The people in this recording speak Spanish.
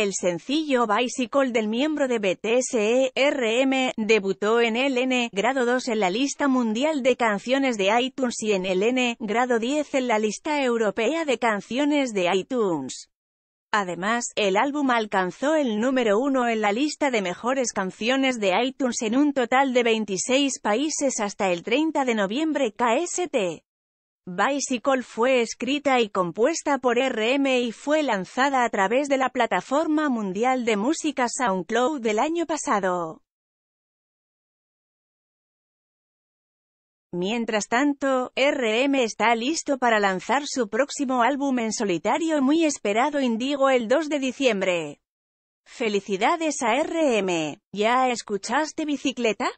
El sencillo Bicycle del miembro de BTS e RM debutó en el N grado 2 en la lista mundial de canciones de iTunes y en el N grado 10 en la lista europea de canciones de iTunes. Además, el álbum alcanzó el número uno en la lista de mejores canciones de iTunes en un total de 26 países hasta el 30 de noviembre KST. Bicycle fue escrita y compuesta por RM y fue lanzada a través de la plataforma mundial de música SoundCloud del año pasado. Mientras tanto, RM está listo para lanzar su próximo álbum en solitario muy esperado Indigo el 2 de diciembre. ¡Felicidades a RM! ¿Ya escuchaste Bicicleta?